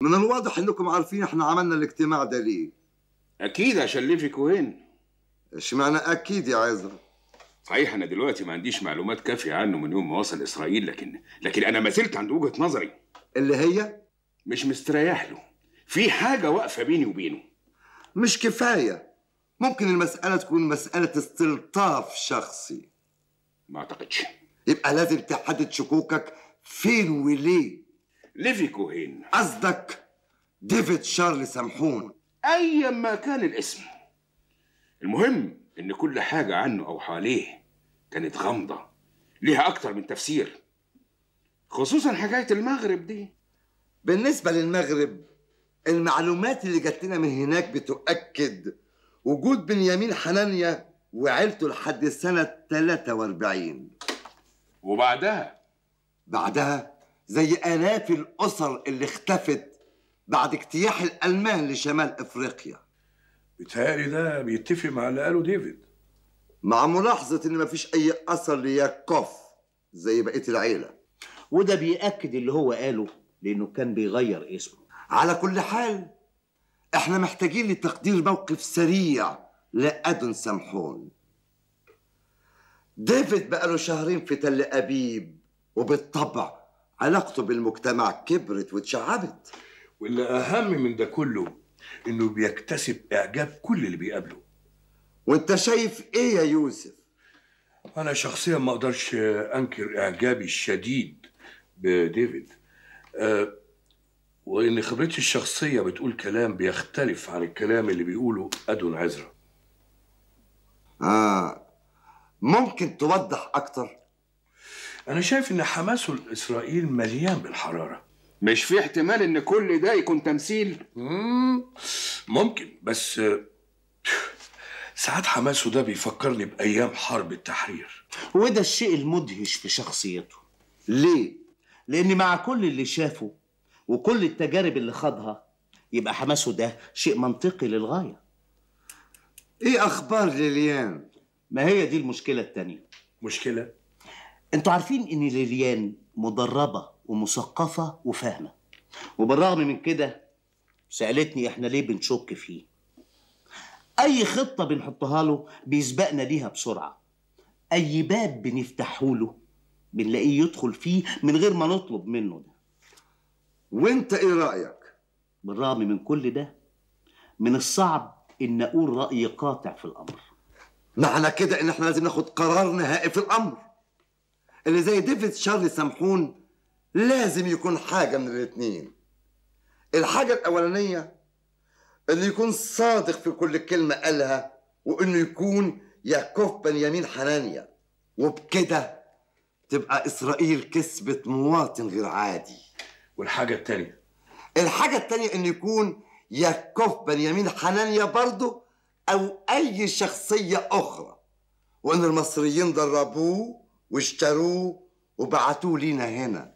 من الواضح انكم عارفين احنا عملنا الاجتماع ده ليه اكيد عشان ليفي كوهين اشمعنى اكيد يا عزرا صحيح انا دلوقتي ما عنديش معلومات كافيه عنه من يوم ما وصل اسرائيل لكن لكن انا ما زلت عند وجهه نظري اللي هي مش مستريح له في حاجه واقفه بيني وبينه مش كفايه ممكن المساله تكون مساله استلطاف شخصي ما اعتقدش يبقى لازم تحدد شكوكك فين وليه ليفي كوهين قصدك ديفيد شارل سامحون ايا ما كان الاسم المهم ان كل حاجه عنه او حواليه كانت غامضه ليها اكتر من تفسير خصوصا حكايه المغرب دي بالنسبه للمغرب المعلومات اللي جات لنا من هناك بتؤكد وجود بنيامين حنانيا وعيلته لحد سنه 43 وبعدها بعدها زي آلاف الأسر اللي اختفت بعد اجتياح الألمان لشمال إفريقيا بيتهيألي ده بيتفق مع اللي قاله ديفيد مع ملاحظة إن مفيش أي أثر لياكوف زي بقية العيلة وده بيأكد اللي هو قاله لأنه كان بيغير اسمه على كل حال احنا محتاجين لتقدير موقف سريع لأدن سمحون ديفيد بقاله شهرين في تل أبيب وبالطبع علاقته بالمجتمع كبرت واتشعبت واللي أهم من ده كله إنه بيكتسب إعجاب كل اللي بيقابله وأنت شايف إيه يا يوسف؟ أنا شخصيا ما أقدرش أنكر إعجابي الشديد بديفيد أه وإن خبرتي الشخصية بتقول كلام بيختلف عن الكلام اللي بيقوله أدون عزرا آه ممكن توضح أكتر؟ انا شايف ان حماس الإسرائيل مليان بالحراره مش في احتمال ان كل ده يكون تمثيل ممكن بس ساعات حماسه ده بيفكرني بايام حرب التحرير وده الشيء المدهش في شخصيته ليه لان مع كل اللي شافه وكل التجارب اللي خاضها يبقى حماسه ده شيء منطقي للغايه ايه اخبار ليليان ما هي دي المشكله التانيه مشكله انتوا عارفين ان ليليان مدربه ومثقفه وفاهمه وبالرغم من كده سالتني احنا ليه بنشك فيه اي خطه بنحطها له بيسبقنا ليها بسرعه اي باب بنفتحه له بنلاقيه يدخل فيه من غير ما نطلب منه ده وانت ايه رايك بالرغم من كل ده من الصعب ان اقول راي قاطع في الامر معنى كده ان احنا لازم ناخد قرار نهائي في الامر اللي زي ديفيد شارلي سامحون لازم يكون حاجة من الاتنين الحاجة الأولانية إنه يكون صادق في كل كلمة قالها وإنه يكون يعقوب بنيامين حنانيا وبكده تبقى إسرائيل كسبت مواطن غير عادي والحاجة التانية الحاجة التانية إنه يكون يعقوب بنيامين حنانيا برضه أو أي شخصية أخرى وإن المصريين دربوه واشتروه وبعتوه لينا هنا